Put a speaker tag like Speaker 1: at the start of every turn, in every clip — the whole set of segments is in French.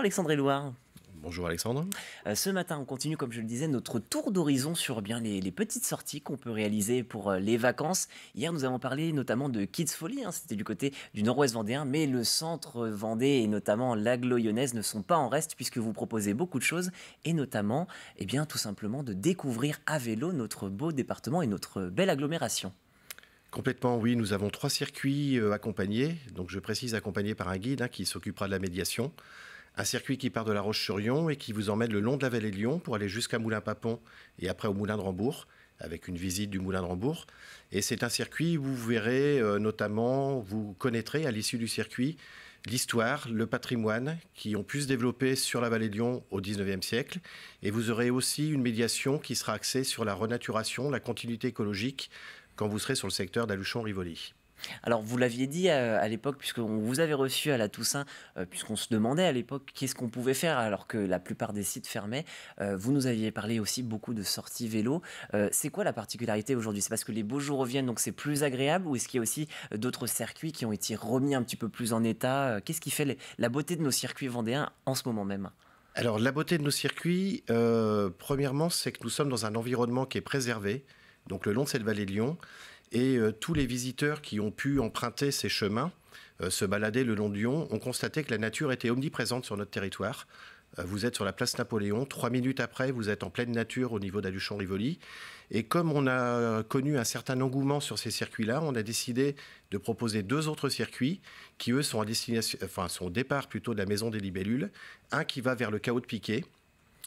Speaker 1: Alexandre Alexandre Éloire. Bonjour Alexandre. Euh, ce matin, on continue, comme je le disais, notre tour d'horizon sur eh bien les, petites sorties qu'on peut réaliser pour euh, les vacances. Hier, nous avons parlé notamment de Kids Folly, hein, c'était du côté du nord-ouest vendéen, mais le centre vendé et notamment la yonnaise ne sont pas en reste puisque vous proposez beaucoup de choses et notamment, eh bien, tout simplement de découvrir à vélo notre beau département et notre belle agglomération. Complètement, oui. Nous avons trois circuits euh, accompagnés. Donc, je précise accompagnés par
Speaker 2: un guide hein, qui s'occupera de la médiation. Un circuit qui part de La Roche-sur-Yon et qui vous emmène le long de la vallée de Lyon pour aller jusqu'à Moulin-Papon et après au Moulin de Rambourg, avec une visite du Moulin de Rambourg. Et c'est un circuit où vous verrez euh, notamment, vous connaîtrez à l'issue du circuit l'histoire, le patrimoine qui ont pu se développer sur la vallée de Lyon au 19e siècle. Et vous aurez aussi une médiation qui sera axée sur la renaturation, la continuité écologique
Speaker 1: quand vous serez sur le secteur d'Aluchon-Rivoli. Alors, vous l'aviez dit euh, à, l'époque, puisqu'on vous avait reçu à la Toussaint, euh, puisqu'on se demandait à l'époque qu'est-ce qu'on pouvait faire alors que la plupart des sites fermaient. Euh, vous nous aviez parlé aussi beaucoup de sorties vélo. c'est quoi la particularité aujourd'hui C'est parce que les beaux jours reviennent, donc c'est plus agréable Ou est-ce qu'il y a aussi d'autres circuits qui ont été remis un petit peu plus en état Qu'est-ce qui fait la beauté de nos circuits vendéens en ce moment même alors la beauté de nos circuits,
Speaker 2: premièrement, c'est que nous sommes dans un environnement qui est préservé, donc le long de cette vallée de Lyon, et euh, tous les visiteurs qui ont pu emprunter ces chemins, euh, se balader le long de Lyon, ont constaté que la nature était omniprésente sur notre territoire. Euh, vous êtes sur la place Napoléon, trois minutes après, vous êtes en pleine nature au niveau d'Aluchon-Rivoli. Et comme on a connu un certain engouement sur ces circuits-là, on a décidé de proposer deux autres circuits qui, eux, sont, à enfin, sont au départ plutôt de la maison des libellules. Un qui va vers le chaos de Piquet.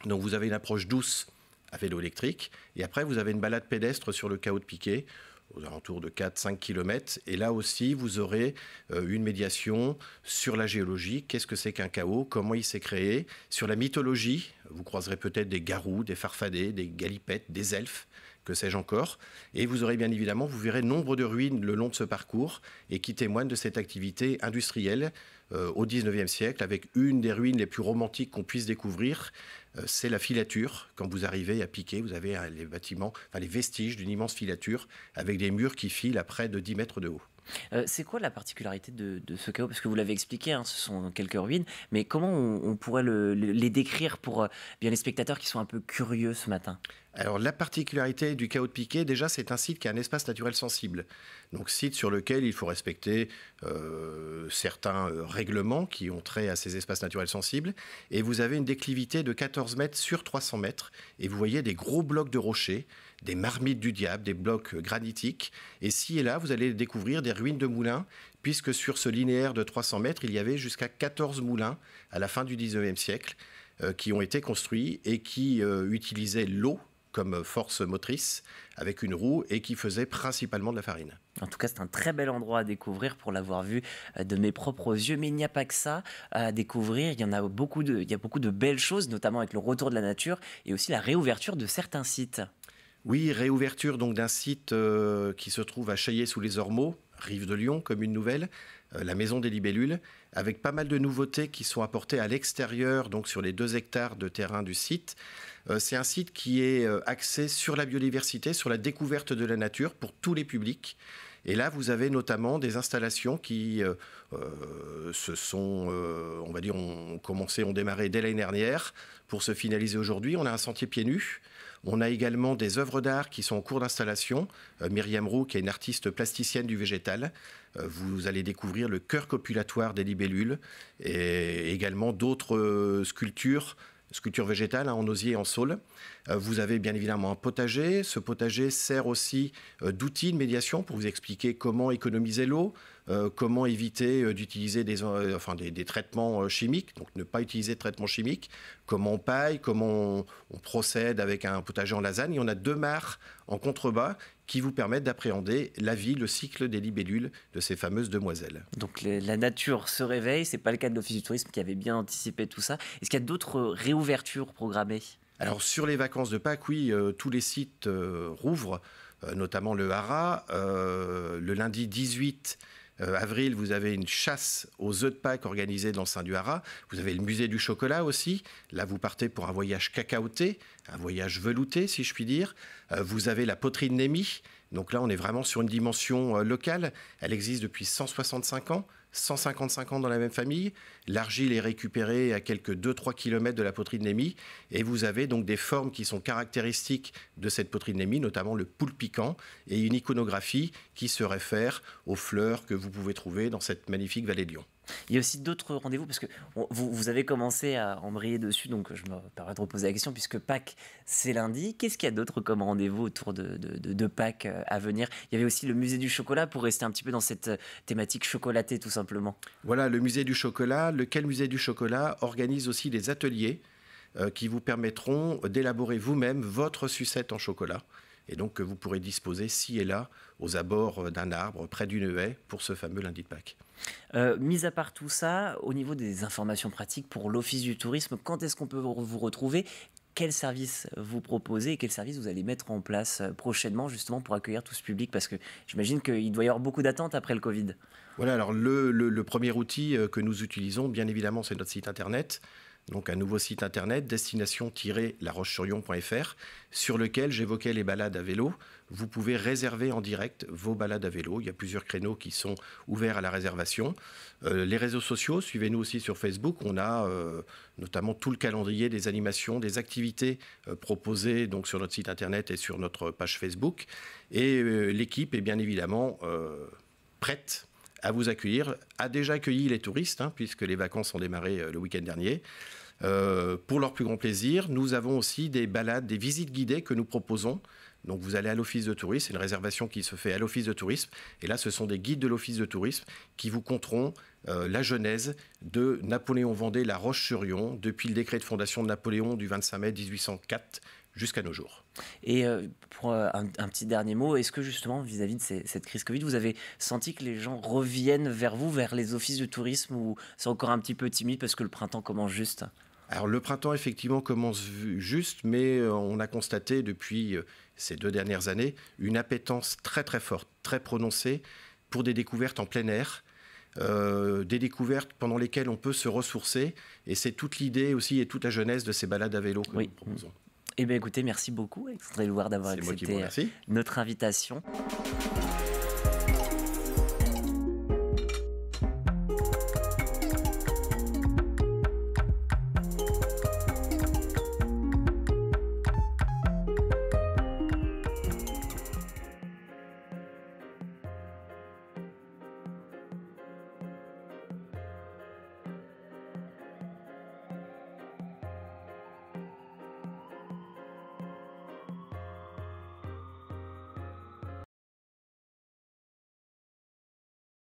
Speaker 2: Donc vous avez une approche douce à vélo électrique. Et après, vous avez une balade pédestre sur le chaos de Piquet aux alentours de 4-5 km. Et là aussi, vous aurez euh, une médiation sur la géologie. Qu'est-ce que c'est qu'un chaos Comment il s'est créé Sur la mythologie, vous croiserez peut-être des garous, des farfadets, des galipettes, des elfes, que sais-je encore. Et vous aurez bien évidemment, vous verrez nombre de ruines le long de ce parcours et qui témoignent de cette activité industrielle euh, au 19e siècle avec une des ruines les plus romantiques qu'on puisse découvrir euh, c'est la filature. Quand vous arrivez à piquer, vous avez hein, les bâtiments, enfin les vestiges d'une immense filature avec
Speaker 1: des murs qui filent à près de 10 mètres de haut. Euh, c'est quoi la particularité de, ce chaos Parce que vous l'avez expliqué, hein, ce sont quelques ruines, mais comment on, pourrait les décrire pour euh, bien les spectateurs qui sont un peu curieux ce matin alors la particularité du chaos de Piquet, déjà, c'est un site qui est un espace
Speaker 2: naturel sensible. Donc site sur lequel il faut respecter euh, certains règlements qui ont trait à ces espaces naturels sensibles. Et vous avez une déclivité de 14 mètres sur 300 mètres. Et vous voyez des gros blocs de rochers des marmites du diable, des blocs granitiques. Et ci et là, vous allez découvrir des ruines de moulins, puisque sur ce linéaire de 300 mètres, il y avait jusqu'à 14 moulins à la fin du 19e siècle euh, qui ont été construits et qui euh, utilisaient l'eau comme force motrice avec une roue et qui faisaient principalement
Speaker 1: de la farine. En tout cas, c'est un très bel endroit à découvrir pour l'avoir vu euh, de mes propres yeux. Mais il n'y a pas que ça à découvrir. Il y en a beaucoup de, il y a beaucoup de belles choses, notamment avec le retour de la nature et aussi la réouverture de certains sites. Oui, réouverture donc d'un site euh,
Speaker 2: qui se trouve à Chaillé sous les Ormeaux, rive de Lyon, comme une nouvelle, euh, la maison des libellules, avec pas mal de nouveautés qui sont apportées à l'extérieur, donc sur les deux hectares de terrain du site. Euh, c'est un site qui est axé sur la biodiversité, sur la découverte de la nature pour tous les publics. Et là, vous avez notamment des installations qui se sont, on va dire, ont commencé, ont démarré dès l'année dernière pour se finaliser aujourd'hui. On a un sentier pieds nus on a également des œuvres d'art qui sont en cours d'installation. Euh, Myriam Roux, qui est une artiste plasticienne du végétal, euh, vous allez découvrir le cœur copulatoire des libellules et également d'autres euh, sculptures sculpture végétale hein, en osier et en saule. Euh, vous avez bien évidemment un potager. Ce potager sert aussi euh, d'outil de médiation pour vous expliquer comment économiser l'eau, euh, comment éviter d'utiliser des, enfin, des, traitements chimiques, donc ne pas utiliser de traitements chimiques, comment on paille, comment on, procède avec un potager en lasagne. y on a deux mares en contrebas qui vous permettent d'appréhender
Speaker 1: la vie, le cycle des libellules de ces fameuses demoiselles. Donc la nature se réveille, c'est pas le cas de l'Office du tourisme qui avait bien anticipé tout ça. Est-ce qu'il y a d'autres réouvertures programmées Alors sur les vacances de Pâques, oui, euh, tous les sites euh, rouvrent, euh, notamment le Hara,
Speaker 2: le lundi 18 euh, avril, vous avez une chasse aux œufs de Pâques organisée dans le sein du Haras. Vous avez le musée du chocolat aussi. Là, vous partez pour un voyage cacaoté, un voyage velouté, si je puis dire. Euh, vous avez la poterie de Némi. Donc là, on est vraiment sur une dimension euh, locale. Elle existe depuis 165 ans. 155 ans dans la même famille. L'argile est récupérée à quelques 2-3 km de la poterie de Et vous avez donc des formes qui sont caractéristiques de cette poterie de notamment le poule piquant et une iconographie
Speaker 1: qui se réfère aux fleurs que vous pouvez trouver dans cette magnifique vallée de il y a aussi d'autres rendez-vous, parce que vous, avez commencé à embrayer dessus, donc je me permets de reposer la question, puisque Pâques, c'est lundi. Qu'est-ce qu'il y a d'autre comme rendez-vous autour de, de, de Pâques euh, à venir Il y avait aussi le musée du chocolat, pour rester un petit peu dans cette euh, thématique chocolatée, tout simplement. Voilà, le musée du chocolat. Lequel musée du chocolat organise aussi des ateliers euh, qui vous permettront
Speaker 2: d'élaborer vous-même votre sucette en chocolat et donc que vous pourrez disposer ci et là
Speaker 1: aux abords euh, d'un arbre, près d'une haie, pour ce fameux lundi de Pâques. Euh, mis à part tout ça, au niveau des informations pratiques pour l'Office du tourisme, quand est-ce qu'on peut vous retrouver quels services vous proposez et quels services vous allez mettre en place euh, prochainement justement pour accueillir tout ce public Parce que j'imagine qu'il doit y avoir beaucoup d'attentes après le Covid. Voilà, alors le, premier outil euh, que nous
Speaker 2: utilisons, bien évidemment, c'est notre site internet donc un nouveau site internet, destination roche sur sur lequel j'évoquais les balades à vélo. Vous pouvez réserver en direct vos balades à vélo. Il y a plusieurs créneaux qui sont ouverts à la réservation. Euh, les réseaux sociaux, suivez-nous aussi sur Facebook. On a euh, notamment tout le calendrier des animations, des activités euh, proposées donc sur notre site internet et sur notre page Facebook. Et l'équipe est bien évidemment prête à vous accueillir, a déjà accueilli les touristes, hein, puisque les vacances ont démarré euh, le week-end dernier. Euh, pour leur plus grand plaisir, nous avons aussi des balades, des visites guidées que nous proposons. Donc vous allez à l'office de tourisme, c'est une réservation qui se fait à l'office de tourisme. Et là, ce sont des guides de l'office de tourisme qui vous compteront euh, la genèse de Napoléon Vendée, la Roche-sur-Yon, depuis le décret de fondation de Napoléon du 25 mai 1804
Speaker 1: jusqu'à nos jours. Et euh, pour euh, un, petit dernier mot, est-ce que justement vis-à-vis de cette crise Covid, vous avez senti que les gens reviennent vers vous, vers les offices de tourisme, ou c'est encore un petit peu timide parce que le printemps commence juste alors le printemps effectivement commence juste,
Speaker 2: mais euh, on a constaté depuis ces deux dernières années une appétence très très forte, très prononcée pour des découvertes en plein air, des découvertes pendant lesquelles on peut se ressourcer. Et c'est toute l'idée aussi et toute la jeunesse de ces balades à vélo que nous proposons.
Speaker 1: Eh bien écoutez, merci beaucoup Alexandre voir d'avoir accepté euh, notre invitation.